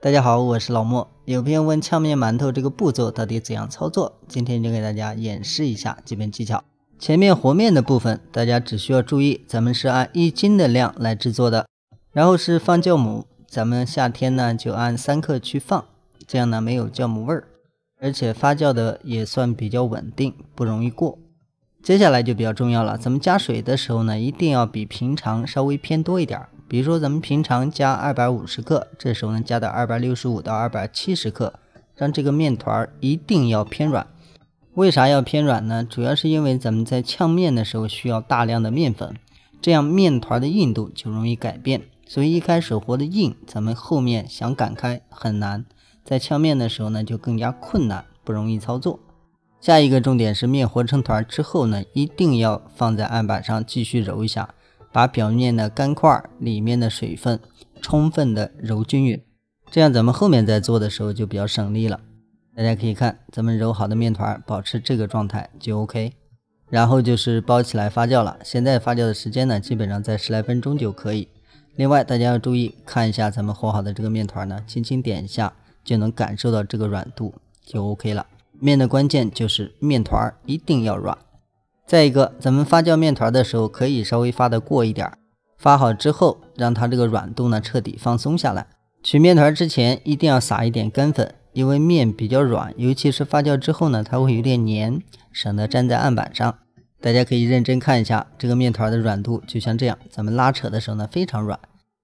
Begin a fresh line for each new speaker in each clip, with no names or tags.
大家好，我是老莫。有朋友问戗面馒头这个步骤到底怎样操作？今天就给大家演示一下基本技巧。前面和面的部分，大家只需要注意，咱们是按一斤的量来制作的。然后是放酵母，咱们夏天呢就按三克去放，这样呢没有酵母味儿，而且发酵的也算比较稳定，不容易过。接下来就比较重要了，咱们加水的时候呢，一定要比平常稍微偏多一点儿。比如说咱们平常加二百五十克，这时候呢加到二百六十五到二百七十克，让这个面团儿一定要偏软。为啥要偏软呢？主要是因为咱们在呛面的时候需要大量的面粉，这样面团的硬度就容易改变。所以一开始和的硬，咱们后面想擀开很难，在呛面的时候呢就更加困难，不容易操作。下一个重点是面和成团之后呢，一定要放在案板上继续揉一下。把表面的干块里面的水分充分的揉均匀，这样咱们后面在做的时候就比较省力了。大家可以看，咱们揉好的面团保持这个状态就 OK。然后就是包起来发酵了。现在发酵的时间呢，基本上在十来分钟就可以。另外大家要注意看一下咱们和好的这个面团呢，轻轻点一下就能感受到这个软度就 OK 了。面的关键就是面团一定要软。再一个，咱们发酵面团的时候，可以稍微发得过一点儿，发好之后，让它这个软度呢彻底放松下来。取面团之前，一定要撒一点干粉，因为面比较软，尤其是发酵之后呢，它会有点粘，省得粘在案板上。大家可以认真看一下这个面团的软度，就像这样，咱们拉扯的时候呢非常软，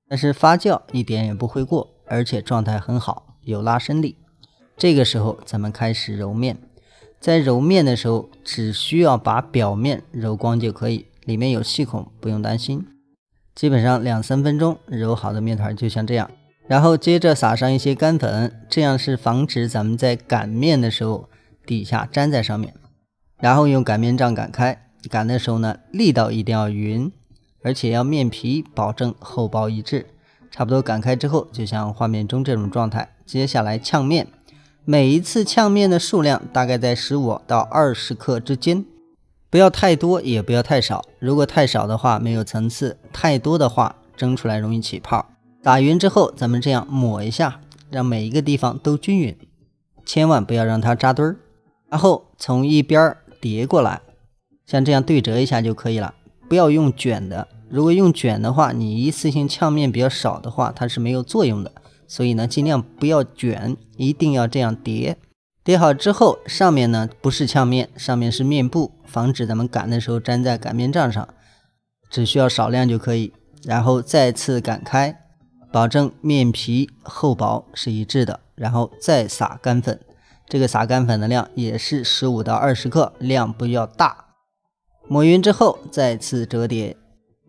但是发酵一点也不会过，而且状态很好，有拉伸力。这个时候，咱们开始揉面。在揉面的时候，只需要把表面揉光就可以，里面有气孔不用担心。基本上两三分钟揉好的面团就像这样，然后接着撒上一些干粉，这样是防止咱们在擀面的时候底下粘在上面。然后用擀面杖擀开，擀的时候呢力道一定要匀，而且要面皮保证厚薄一致。差不多擀开之后就像画面中这种状态，接下来呛面。每一次呛面的数量大概在十五到二十克之间，不要太多也不要太少。如果太少的话没有层次，太多的话蒸出来容易起泡。打匀之后，咱们这样抹一下，让每一个地方都均匀，千万不要让它扎堆儿。然后从一边叠过来，像这样对折一下就可以了。不要用卷的，如果用卷的话，你一次性呛面比较少的话，它是没有作用的。所以呢，尽量不要卷，一定要这样叠。叠好之后，上面呢不是呛面，上面是面布，防止咱们擀的时候粘在擀面杖上。只需要少量就可以，然后再次擀开，保证面皮厚薄是一致的。然后再撒干粉，这个撒干粉的量也是十五到二十克，量不要大。抹匀之后，再次折叠，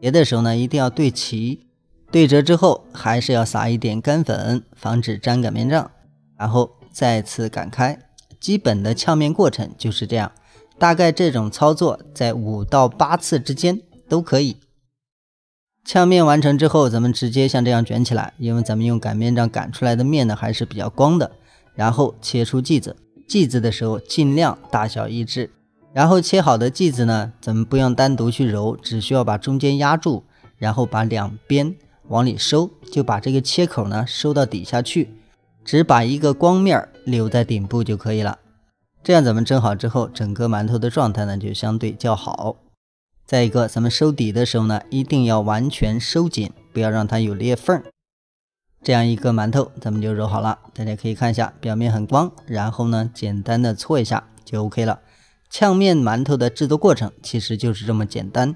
叠的时候呢，一定要对齐。对折之后，还是要撒一点干粉，防止粘擀面杖，然后再次擀开。基本的呛面过程就是这样，大概这种操作在五到八次之间都可以。呛面完成之后，咱们直接像这样卷起来，因为咱们用擀面杖擀出来的面呢还是比较光的。然后切出剂子，剂子的时候尽量大小一致。然后切好的剂子呢，咱们不用单独去揉，只需要把中间压住，然后把两边。往里收，就把这个切口呢收到底下去，只把一个光面留在顶部就可以了。这样咱们蒸好之后，整个馒头的状态呢就相对较好。再一个，咱们收底的时候呢，一定要完全收紧，不要让它有裂缝。这样一个馒头咱们就揉好了。大家可以看一下，表面很光，然后呢简单的搓一下就 OK 了。呛面馒头的制作过程其实就是这么简单。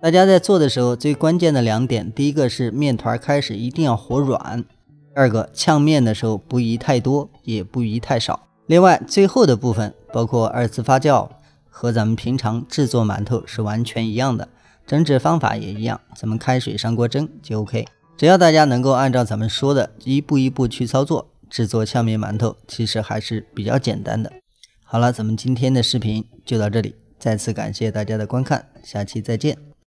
大家在做的时候，最关键的两点，第一个是面团开始一定要和软，第二个呛面的时候不宜太多，也不宜太少。另外最后的部分，包括二次发酵，和咱们平常制作馒头是完全一样的，蒸制方法也一样，咱们开水上锅蒸就 OK。只要大家能够按照咱们说的一步一步去操作，制作呛面馒头其实还是比较简单的。好了，咱们今天的视频就到这里，再次感谢大家的观看，下期再见。